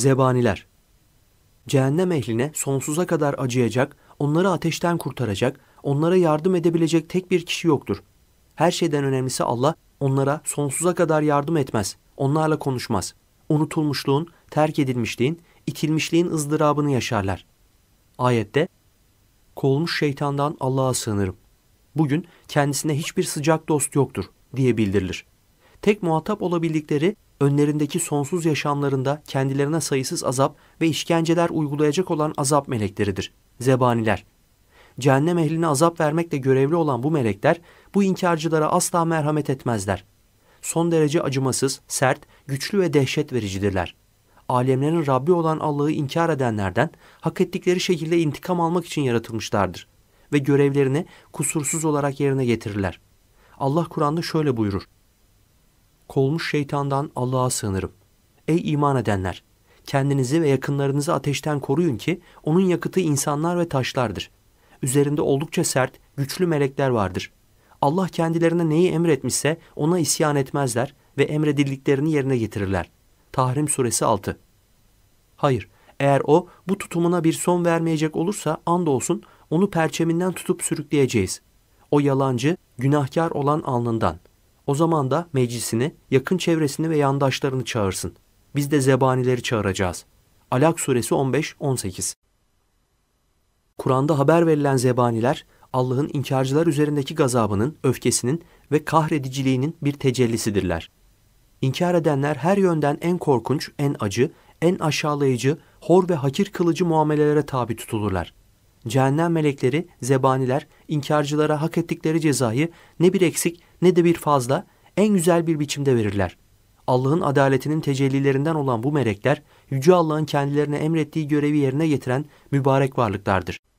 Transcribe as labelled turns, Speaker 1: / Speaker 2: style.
Speaker 1: Zebaniler Cehennem ehline sonsuza kadar acıyacak, onları ateşten kurtaracak, onlara yardım edebilecek tek bir kişi yoktur. Her şeyden önemlisi Allah onlara sonsuza kadar yardım etmez, onlarla konuşmaz. Unutulmuşluğun, terk edilmişliğin, itilmişliğin ızdırabını yaşarlar. Ayette kolmuş şeytandan Allah'a sığınırım. Bugün kendisine hiçbir sıcak dost yoktur diye bildirilir tek muhatap olabildikleri önlerindeki sonsuz yaşamlarında kendilerine sayısız azap ve işkenceler uygulayacak olan azap melekleridir. Zebaniler. Cehennem ehline azap vermekle görevli olan bu melekler bu inkarcılara asla merhamet etmezler. Son derece acımasız, sert, güçlü ve dehşet vericidirler. Alemlerin Rabbi olan Allah'ı inkar edenlerden hak ettikleri şekilde intikam almak için yaratılmışlardır ve görevlerini kusursuz olarak yerine getirirler. Allah Kur'an'da şöyle buyurur. Kolmuş şeytandan Allah'a sığınırım. Ey iman edenler! Kendinizi ve yakınlarınızı ateşten koruyun ki onun yakıtı insanlar ve taşlardır. Üzerinde oldukça sert, güçlü melekler vardır. Allah kendilerine neyi emretmişse ona isyan etmezler ve emredildiklerini yerine getirirler. Tahrim Suresi 6 Hayır, eğer o bu tutumuna bir son vermeyecek olursa andolsun onu perçeminden tutup sürükleyeceğiz. O yalancı, günahkar olan alnından.'' O zaman da meclisini, yakın çevresini ve yandaşlarını çağırsın. Biz de zebanileri çağıracağız. Alak suresi 15-18 Kur'an'da haber verilen zebaniler, Allah'ın inkarcılar üzerindeki gazabının, öfkesinin ve kahrediciliğinin bir tecellisidirler. İnkar edenler her yönden en korkunç, en acı, en aşağılayıcı, hor ve hakir kılıcı muamelelere tabi tutulurlar. Cehennem melekleri, zebaniler, inkarcılara hak ettikleri cezayı ne bir eksik ne de bir fazla en güzel bir biçimde verirler. Allah'ın adaletinin tecellilerinden olan bu melekler, Yüce Allah'ın kendilerine emrettiği görevi yerine getiren mübarek varlıklardır.